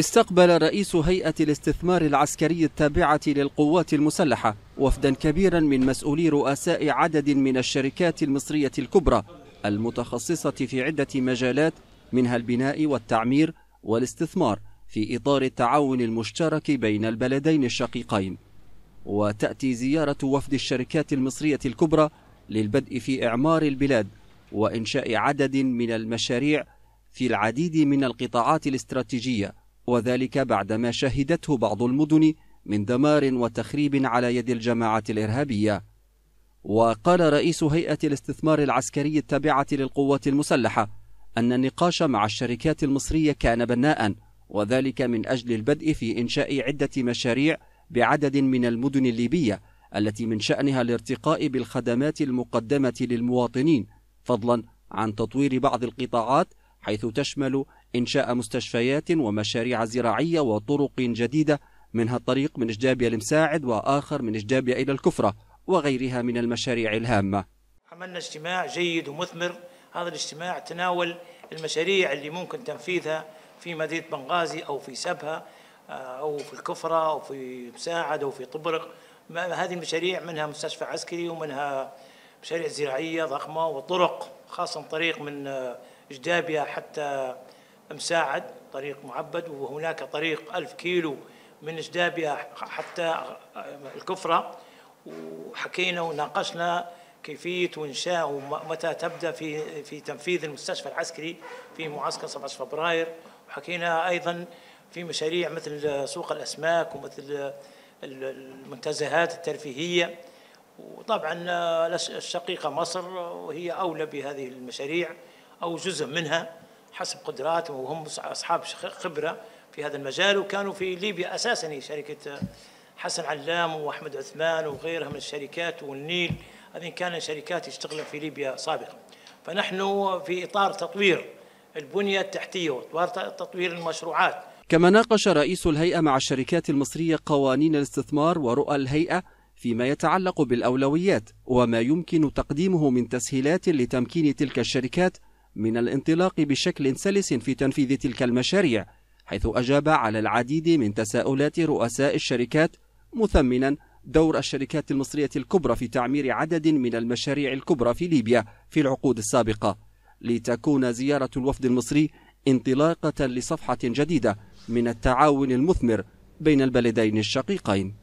استقبل رئيس هيئة الاستثمار العسكري التابعة للقوات المسلحة وفدا كبيرا من مسؤولي رؤساء عدد من الشركات المصرية الكبرى المتخصصة في عدة مجالات منها البناء والتعمير والاستثمار في إطار التعاون المشترك بين البلدين الشقيقين وتأتي زيارة وفد الشركات المصرية الكبرى للبدء في إعمار البلاد وإنشاء عدد من المشاريع في العديد من القطاعات الاستراتيجية وذلك بعدما شهدته بعض المدن من دمار وتخريب على يد الجماعة الإرهابية وقال رئيس هيئة الاستثمار العسكري التابعة للقوات المسلحة أن النقاش مع الشركات المصرية كان بناء وذلك من أجل البدء في إنشاء عدة مشاريع بعدد من المدن الليبية التي من شأنها الارتقاء بالخدمات المقدمة للمواطنين فضلا عن تطوير بعض القطاعات حيث تشمل إنشاء مستشفيات ومشاريع زراعية وطرق جديدة منها الطريق من إجدابيا لمساعد وآخر من إجدابيا إلى الكفرة وغيرها من المشاريع الهامة عملنا اجتماع جيد ومثمر هذا الاجتماع تناول المشاريع اللي ممكن تنفيذها في مدينة بنغازي أو في سبها آه، أو في الكفرة أو في مساعد أو في طبرق هذه المشاريع منها مستشفى عسكري ومنها مشاريع زراعية ضخمة وطرق خاصة طريق من آه، جدابيا حتى مساعد طريق معبد وهناك طريق ألف كيلو من جدابيا حتى الكفرة وحكينا وناقشنا كيفية وإنشاء ومتى تبدأ في في تنفيذ المستشفى العسكري في معسكر 17 فبراير وحكينا أيضا في مشاريع مثل سوق الأسماك ومثل المنتزهات الترفيهية وطبعا الشقيقة مصر وهي أولى بهذه المشاريع أو جزء منها حسب قدراتهم وهم أصحاب خبرة في هذا المجال وكانوا في ليبيا أساسا يعني شركة حسن علام وأحمد عثمان وغيرها من الشركات والنيل هذه كانت شركات يشتغلن في ليبيا سابقا فنحن في إطار تطوير البنية التحتية وإطار تطوير المشروعات كما ناقش رئيس الهيئة مع الشركات المصرية قوانين الاستثمار ورؤى الهيئة فيما يتعلق بالأولويات وما يمكن تقديمه من تسهيلات لتمكين تلك الشركات من الانطلاق بشكل سلس في تنفيذ تلك المشاريع حيث أجاب على العديد من تساؤلات رؤساء الشركات مثمنا دور الشركات المصرية الكبرى في تعمير عدد من المشاريع الكبرى في ليبيا في العقود السابقة لتكون زيارة الوفد المصري انطلاقة لصفحة جديدة من التعاون المثمر بين البلدين الشقيقين